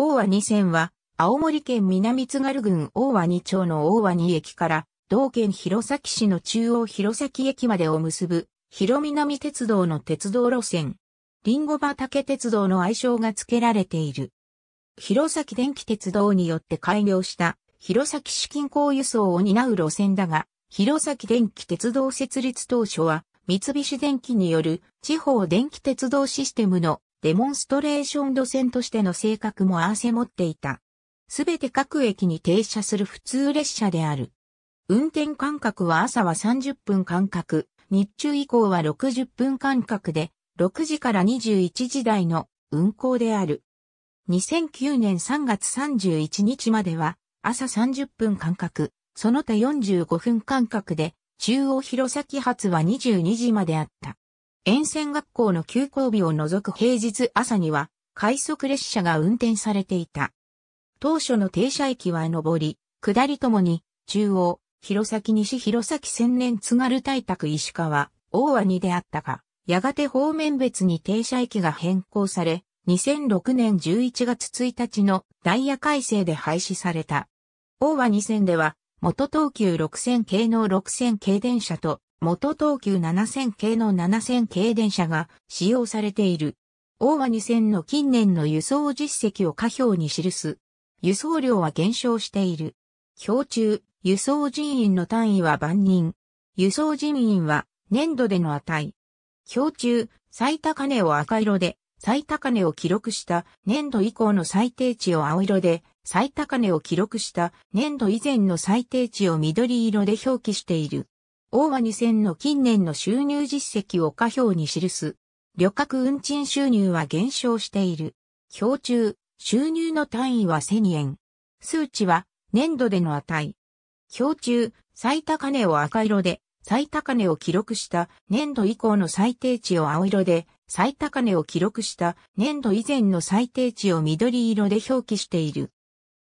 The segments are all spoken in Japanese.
大和2線は、青森県南津軽郡大和2町の大和2駅から、同県弘前市の中央弘前駅までを結ぶ、広南鉄道の鉄道路線。リンゴ畑鉄道の愛称が付けられている。弘前電気鉄道によって開業した弘前市近郊輸送を担う路線だが、弘前電気鉄道設立当初は三菱電機による地方電気鉄道システムのデモンストレーション路線としての性格もわせ持っていた。すべて各駅に停車する普通列車である。運転間隔は朝は30分間隔、日中以降は60分間隔で、6時から21時台の運行である。2009年3月31日までは、朝30分間隔、その他45分間隔で、中央弘前発は22時まであった。沿線学校の休校日を除く平日朝には、快速列車が運転されていた。当初の停車駅は上り、下りともに、中央、弘前西弘前千年津軽大宅石川、大和にであったが、やがて方面別に停車駅が変更され、2006年11月1日のダイヤ改正で廃止された。大和2線では、元東急6000系の6000系電車と元東急7000系の7000系電車が使用されている。大和2000の近年の輸送実績を下表に記す。輸送量は減少している。表中、輸送人員の単位は万人。輸送人員は年度での値。表中、最高値を赤色で、最高値を記録した年度以降の最低値を青色で、最高値を記録した年度以前の最低値を緑色で表記している。大和2000の近年の収入実績を下表に記す。旅客運賃収入は減少している。表中、収入の単位は1000円。数値は年度での値。表中、最高値を赤色で、最高値を記録した年度以降の最低値を青色で、最高値を記録した年度以前の最低値を緑色で表記している。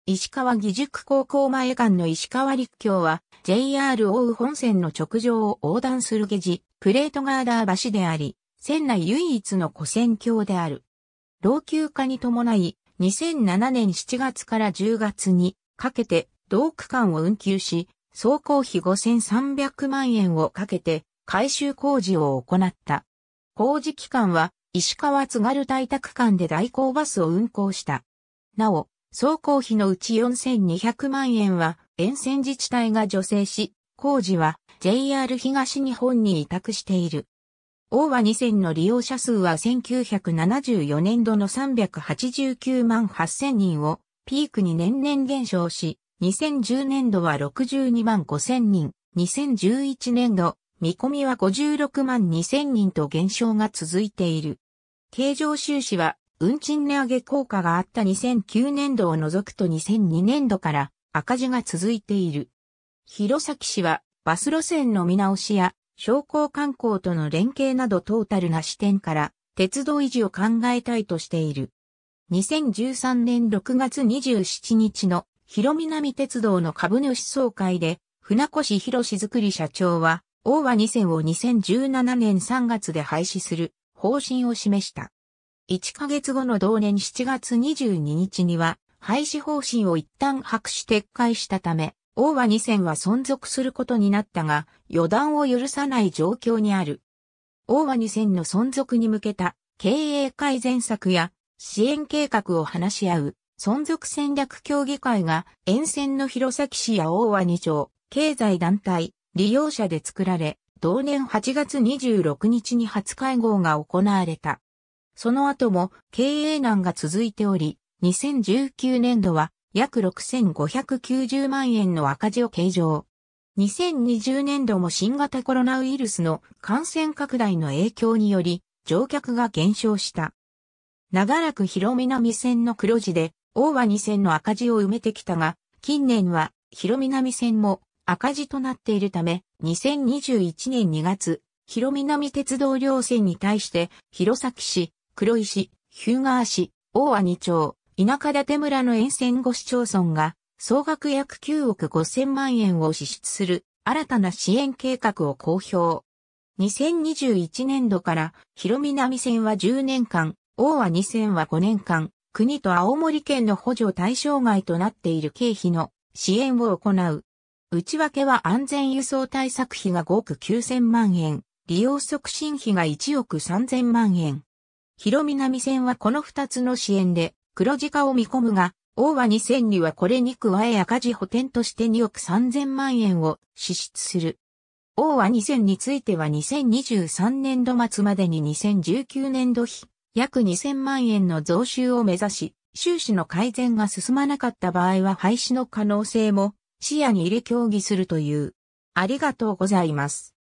石川義塾高校前間の石川陸橋は JR 大宇本線の直上を横断する下地、プレートガーダー橋であり、線内唯一の古線橋である。老朽化に伴い、2007年7月から10月にかけて同区間を運休し、総工費5300万円をかけて改修工事を行った。工事期間は石川津軽大田区間で代行バスを運行した。なお、総工費のうち4200万円は沿線自治体が助成し、工事は JR 東日本に委託している。大和2000の利用者数は1974年度の389万8000人をピークに年々減少し、2010年度は62万5000人、2011年度、見込みは56万2000人と減少が続いている。経常収支は運賃値上げ効果があった2009年度を除くと2002年度から赤字が続いている。弘前市はバス路線の見直しや商工観光との連携などトータルな視点から鉄道維持を考えたいとしている。2013年6月27日の広南鉄道の株主総会で船越博士作り社長は大和2線を2017年3月で廃止する方針を示した。1ヶ月後の同年7月22日には、廃止方針を一旦白紙撤回したため、大和2線は存続することになったが、予断を許さない状況にある。大和2線の存続に向けた経営改善策や支援計画を話し合う存続戦略協議会が沿線の弘前市や大和2町、経済団体、利用者で作られ、同年8月26日に初会合が行われた。その後も経営難が続いており、2019年度は約6590万円の赤字を計上。2020年度も新型コロナウイルスの感染拡大の影響により乗客が減少した。長らく広南線の黒字で大和2線の赤字を埋めてきたが、近年は広南線も赤字となっているため、2021年2月、広南鉄道両線に対して、広崎市、黒石、ヒューガー市、大和二町、田舎館村の沿線5市町村が、総額約9億5 0万円を支出する新たな支援計画を公表。2021年度から、広南線は10年間、大和2線は5年間、国と青森県の補助対象外となっている経費の支援を行う。内訳は安全輸送対策費が5億9 0万円、利用促進費が1億3 0 0 0万円。広南線はこの二つの支援で黒字化を見込むが、大和2000にはこれに加え赤字補填として2億3000万円を支出する。大和2000については2023年度末までに2019年度比約2000万円の増収を目指し、収支の改善が進まなかった場合は廃止の可能性も視野に入れ協議するという。ありがとうございます。